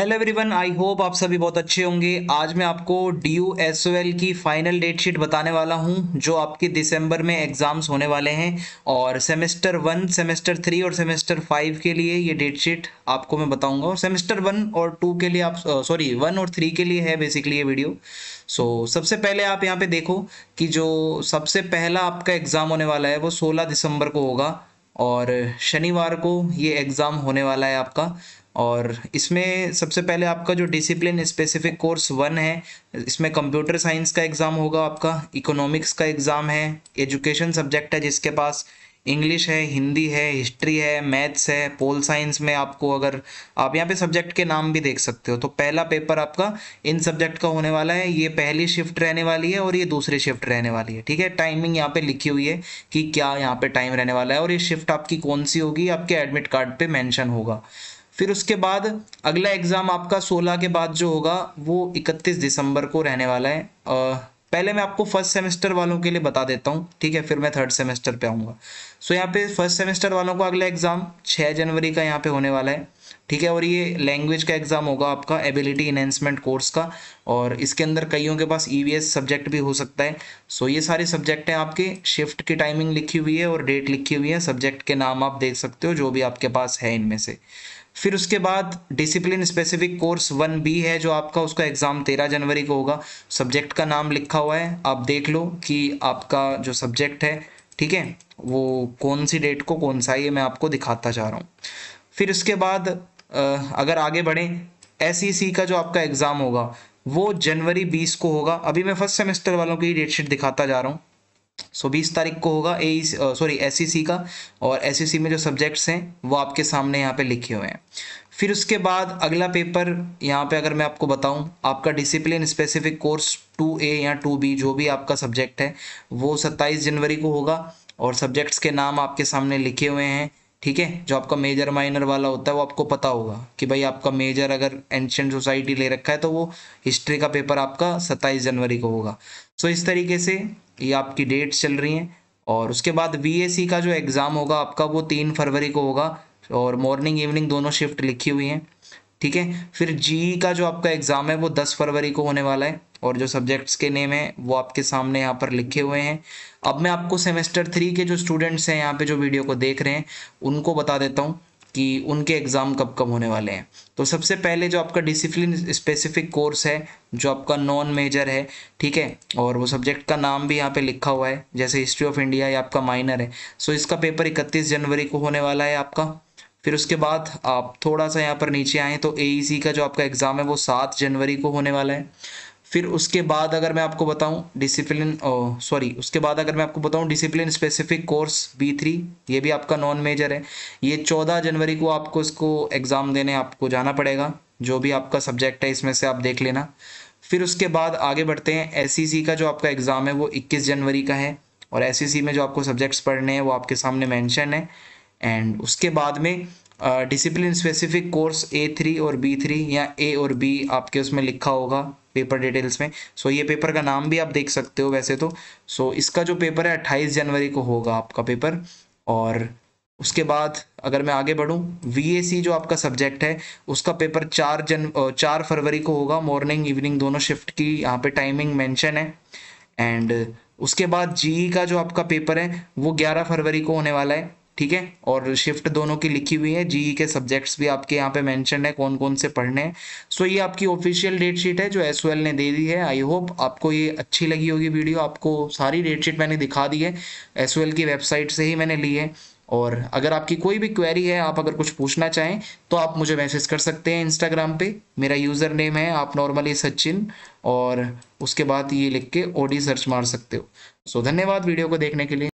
hello everyone I hope आप सभी बहुत अच्छे होंगे आज मैं आपको D U S O L की फाइनल डेट शीट बताने वाला हूं जो आपके दिसंबर में एग्जाम्स होने वाले हैं और सेमेस्टर वन सेमेस्टर थ्री और सेमेस्टर फाइव के लिए ये डेट शीट आपको मैं बताऊंगा और सेमेस्टर वन और टू के लिए आप सॉरी वन और थ्री के लिए है बेसिकली ये वीडियो सो so, सबसे पहले आप यहाँ पे देखो कि जो सबसे पहला आपका एग्ज़ाम होने वाला है वो सोलह दिसंबर को होगा और शनिवार को ये एग्ज़ाम होने वाला है आपका और इसमें सबसे पहले आपका जो डिसिप्लिन स्पेसिफिक कोर्स वन है इसमें कंप्यूटर साइंस का एग्ज़ाम होगा आपका इकोनॉमिक्स का एग्ज़ाम है एजुकेशन सब्जेक्ट है जिसके पास इंग्लिश है हिंदी है हिस्ट्री है मैथ्स है पोल साइंस में आपको अगर आप यहाँ पे सब्जेक्ट के नाम भी देख सकते हो तो पहला पेपर आपका इन सब्जेक्ट का होने वाला है ये पहली शिफ्ट रहने वाली है और ये दूसरी शिफ्ट रहने वाली है ठीक है टाइमिंग यहाँ पे लिखी हुई है कि क्या यहाँ पे टाइम रहने वाला है और ये शिफ्ट आपकी कौन सी होगी आपके एडमिट कार्ड पर मैंशन होगा फिर उसके बाद अगला एग्ज़ाम आपका सोलह के बाद जो होगा वो इकतीस दिसंबर को रहने वाला है पहले मैं आपको फर्स्ट सेमेस्टर वालों के लिए बता देता हूँ ठीक है फिर मैं थर्ड सेमेस्टर पे आऊँगा सो यहाँ पे फर्स्ट सेमेस्टर वालों को अगला एग्ज़ाम छः जनवरी का यहाँ पे होने वाला है ठीक है और ये लैंग्वेज का एग्ज़ाम होगा आपका एबिलिटी इन्हेंसमेंट कोर्स का और इसके अंदर कईयों के पास ई e सब्जेक्ट भी हो सकता है सो ये सारे सब्जेक्ट हैं आपके शिफ्ट की टाइमिंग लिखी हुई है और डेट लिखी हुई है सब्जेक्ट के नाम आप देख सकते हो जो भी आपके पास है इनमें से फिर उसके बाद discipline specific course one B है जो आपका उसका एग्ज़ाम तेरह जनवरी को होगा सब्जेक्ट का नाम लिखा हुआ है आप देख लो कि आपका जो सब्जेक्ट है ठीक है वो कौन सी डेट को कौन सा ये मैं आपको दिखाता जा रहा हूँ फिर उसके बाद अगर आगे बढ़ें एस e का जो आपका एग्ज़ाम होगा वो जनवरी बीस को होगा अभी मैं फर्स्ट सेमेस्टर वालों की डेट शीट दिखाता जा रहा हूँ सो बीस तारीख को होगा ए सॉरी एस सी का और एस सी e में जो सब्जेक्ट्स हैं वो आपके सामने यहाँ पे लिखे हुए हैं फिर उसके बाद अगला पेपर यहाँ पे अगर मैं आपको बताऊँ आपका discipline specific course two A या टू बी जो भी आपका सब्जेक्ट है वो सत्ताईस जनवरी को होगा और सब्जेक्ट्स के नाम आपके सामने लिखे हुए हैं ठीक है जो आपका मेजर माइनर वाला होता है वो आपको पता होगा कि भाई आपका मेजर अगर एंशियंट सोसाइटी ले रखा है तो वो हिस्ट्री का पेपर आपका सत्ताईस जनवरी को होगा सो इस तरीके से ये आपकी डेट्स चल रही हैं और उसके बाद वी का जो एग्ज़ाम होगा आपका वो तीन फरवरी को होगा और मॉर्निंग इवनिंग दोनों शिफ्ट लिखी हुई हैं ठीक है फिर जी e का जो आपका एग्ज़ाम है वो दस फरवरी को होने वाला है और जो सब्जेक्ट्स के नेम हैं वो आपके सामने यहाँ पर लिखे हुए हैं अब मैं आपको सेमेस्टर थ्री के जो स्टूडेंट्स हैं यहाँ पे जो वीडियो को देख रहे हैं उनको बता देता हूँ कि उनके एग्ज़ाम कब कब होने वाले हैं तो सबसे पहले जो आपका डिसिप्लिन स्पेसिफिक कोर्स है जो आपका नॉन मेजर है ठीक है और वो सब्जेक्ट का नाम भी यहाँ पे लिखा हुआ है जैसे हिस्ट्री ऑफ इंडिया या आपका माइनर है सो इसका पेपर इकतीस जनवरी को होने वाला है आपका फिर उसके बाद आप थोड़ा सा यहाँ पर नीचे आएँ तो ए e का जो आपका एग्ज़ाम है वो सात जनवरी को होने वाला है फिर उसके बाद अगर मैं आपको बताऊं डिसिप्लिन सॉरी उसके बाद अगर मैं आपको बताऊं discipline specific course B three ये भी आपका नॉन मेजर है ये चौदह जनवरी को आपको इसको एग्ज़ाम देने आपको जाना पड़ेगा जो भी आपका सब्जेक्ट है इसमें से आप देख लेना फिर उसके बाद आगे बढ़ते हैं एस e का जो आपका एग्ज़ाम है वो इक्कीस जनवरी का है और एस e में जो आपको सब्जेक्ट्स पढ़ने हैं वो आपके सामने मैंशन है एंड उसके बाद में discipline specific course A three और बी थ्री या ए और बी आपके उसमें लिखा होगा पेपर डिटेल्स में सो so, ये पेपर का नाम भी आप देख सकते हो वैसे तो सो so, इसका जो पेपर है अट्ठाईस जनवरी को होगा आपका पेपर और उसके बाद अगर मैं आगे बढ़ूँ वी जो आपका सब्जेक्ट है उसका पेपर चार जन चार फरवरी को होगा मॉर्निंग इवनिंग दोनों शिफ्ट की यहाँ पे टाइमिंग मेंशन है एंड उसके बाद जी e का जो आपका पेपर है वो 11 फरवरी को होने वाला है ठीक है और शिफ्ट दोनों की लिखी हुई है जीई के सब्जेक्ट्स भी आपके यहाँ पे मेंशन है कौन कौन से पढ़ने हैं सो ये आपकी ऑफिशियल डेट शीट है जो एस ने दे दी है आई होप आपको ये अच्छी लगी होगी वीडियो आपको सारी डेट शीट मैंने दिखा दी है एस की वेबसाइट से ही मैंने ली है और अगर आपकी कोई भी क्वेरी है आप अगर कुछ पूछना चाहें तो आप मुझे मैसेज कर सकते हैं इंस्टाग्राम पे मेरा यूज़र नेम है आप नॉर्मली सचिन और उसके बाद ये लिख के ओडी सर्च मार सकते हो सो धन्यवाद वीडियो को देखने के लिए